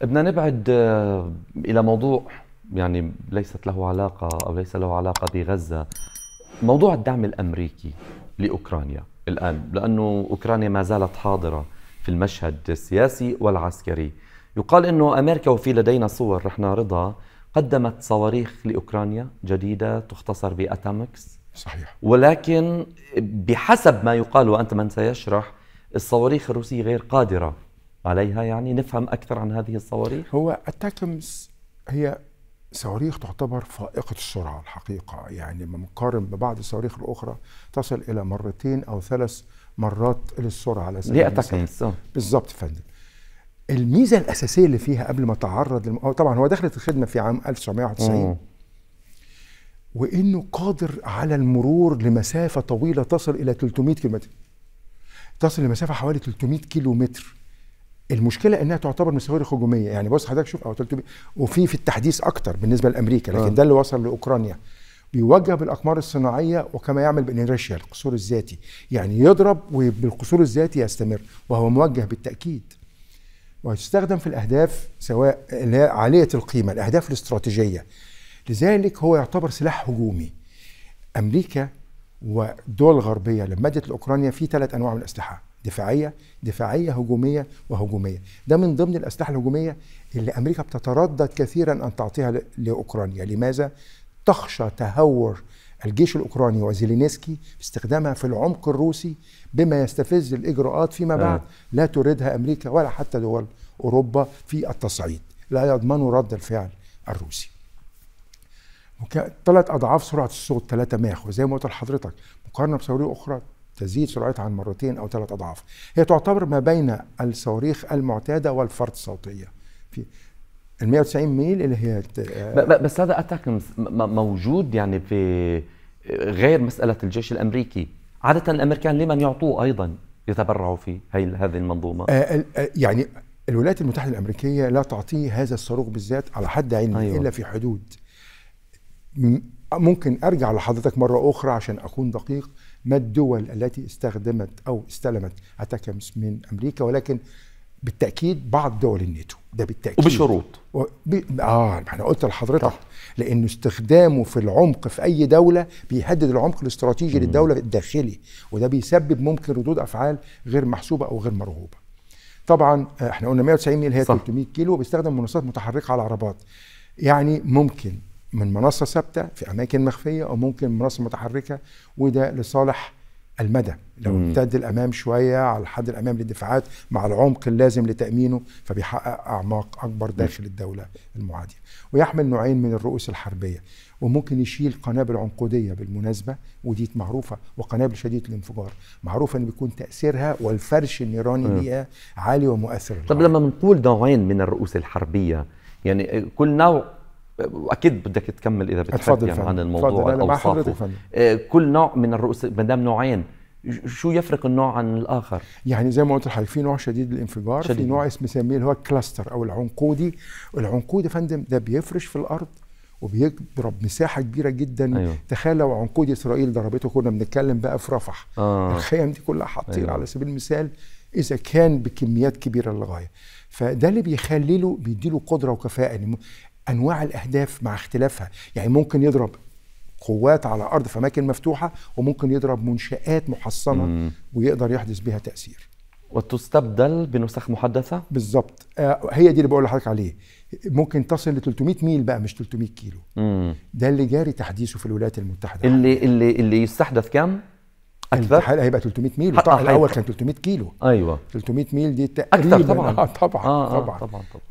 بدنا نبعد آه، الى موضوع يعني ليست له علاقه او ليس له علاقه بغزه موضوع الدعم الامريكي لاوكرانيا الان لانه اوكرانيا ما زالت حاضره في المشهد السياسي والعسكري يقال انه امريكا وفي لدينا صور رحنا رضا قدمت صواريخ لاوكرانيا جديده تختصر باتامكس صحيح ولكن بحسب ما يقال وانت من سيشرح الصواريخ الروسيه غير قادره عليها يعني نفهم أكثر عن هذه الصواريخ؟ هو التاكمز هي صواريخ تعتبر فائقة السرعة الحقيقة يعني لما نقارن ببعض الصواريخ الأخرى تصل إلى مرتين أو ثلاث مرات للسرعة على سبيل المثال بالظبط يا فندم الميزة الأساسية اللي فيها قبل ما تعرض للم... طبعا هو دخلت الخدمة في عام 1991 وإنه قادر على المرور لمسافة طويلة تصل إلى 300 كيلومتر تصل لمسافة حوالي 300 كيلومتر المشكله انها تعتبر صواريخ هجوميه يعني بص حضرتك شوف او وفي في التحديث اكتر بالنسبه لامريكا لكن آه. ده اللي وصل لاوكرانيا بيوجه بالاقمار الصناعيه وكما يعمل بالانرشيا القصور الذاتي يعني يضرب وبالقصور الذاتي يستمر وهو موجه بالتاكيد ويستخدم في الاهداف سواء اللي هي عاليه القيمه الاهداف الاستراتيجيه لذلك هو يعتبر سلاح هجومي امريكا والدول الغربيه لما ادت لاوكرانيا في ثلاث انواع من الاسلحه دفاعيه دفاعيه هجوميه وهجوميه ده من ضمن الاسلحه الهجوميه اللي امريكا بتتردد كثيرا ان تعطيها لاوكرانيا لماذا تخشى تهور الجيش الاوكراني وزيلينسكي باستخدامها في العمق الروسي بما يستفز الاجراءات فيما بعد آه. لا تريدها امريكا ولا حتى دول اوروبا في التصعيد لا يضمنوا رد الفعل الروسي ثلاث اضعاف سرعه الصوت 3 ماخ وزي ما قلت لحضرتك مقارنه بصواريخ اخرى تزيد سرعتها عن مرتين أو ثلاث أضعاف هي تعتبر ما بين الصواريخ المعتادة والفرد الصوتية في ال 190 ميل اللي هي بس هذا اتاك موجود يعني في غير مساله الجيش الامريكي عاده الامريكان لمن يعطوه ايضا يتبرعوا في هي هذه المنظومه آه، آه، يعني الولايات المتحده الامريكيه لا تعطيه هذا الصاروخ بالذات على حد علمي أيوة. الا في حدود ممكن ارجع لحضرتك مره اخرى عشان اكون دقيق ما الدول التي استخدمت او استلمت اتاكمس من امريكا ولكن بالتاكيد بعض دول الناتو ده بالتاكيد وبشروط وب... ب... اه انا قلت لحضرتك لانه استخدامه في العمق في اي دوله بيهدد العمق الاستراتيجي مم. للدوله الداخلي وده بيسبب ممكن ردود افعال غير محسوبه او غير مرغوبه طبعا آه، احنا قلنا 190 ميل هي 300 كيلو وبيستخدم منصات متحركه على عربات يعني ممكن من منصة ثابتة في أماكن مخفية أو ممكن منصة متحركة وده لصالح المدى لو امتد الأمام شوية على الحد الأمام للدفاعات مع العمق اللازم لتأمينه فبيحقق أعماق أكبر داخل الدولة المعادية ويحمل نوعين من الرؤوس الحربية وممكن يشيل قنابل عنقودية بالمناسبة ودي معروفة وقنابل شديدة الانفجار معروفة أن بيكون تأثيرها والفرش النيراني ليها عالي ومؤثر طب لما بنقول نوعين من الرؤوس الحربية يعني كل نوع واكيد بدك تكمل اذا بتحب يعني عن الموضوع او آه، كل نوع من الرؤوس ما دام نوعين شو يفرق النوع عن الاخر؟ يعني زي ما قلت لحضرتك في نوع شديد الانفجار شديد. في نوع اسمه بنسميه اللي هو الكلاستر او العنقودي، العنقودي يا فندم ده بيفرش في الارض وبيضرب مساحه كبيره جدا أيوة. تخيل لو عنقود اسرائيل ضربته كنا بنتكلم بقى في رفح آه. الخيم دي كلها حاطين أيوة. على سبيل المثال اذا كان بكميات كبيره للغايه فده اللي بيخلي له بيديله قدره وكفاءه يعني انواع الاهداف مع اختلافها يعني ممكن يضرب قوات على ارض في اماكن مفتوحه وممكن يضرب منشات محصنه مم. ويقدر يحدث بها تاثير وتستبدل بنسخ محدثه بالظبط آه هي دي اللي بقول لحضرتك عليه ممكن تصل ل 300 ميل بقى مش 300 كيلو مم. ده اللي جاري تحديثه في الولايات المتحده اللي اللي اللي يستحدث كام اكثر الحلقه هيبقى 300 ميل الاول كان 300 كيلو ايوه 300 ميل دي تقريبا اكثر طبعا آه طبعا آه, آه، طبعا, طبعا. طبعا.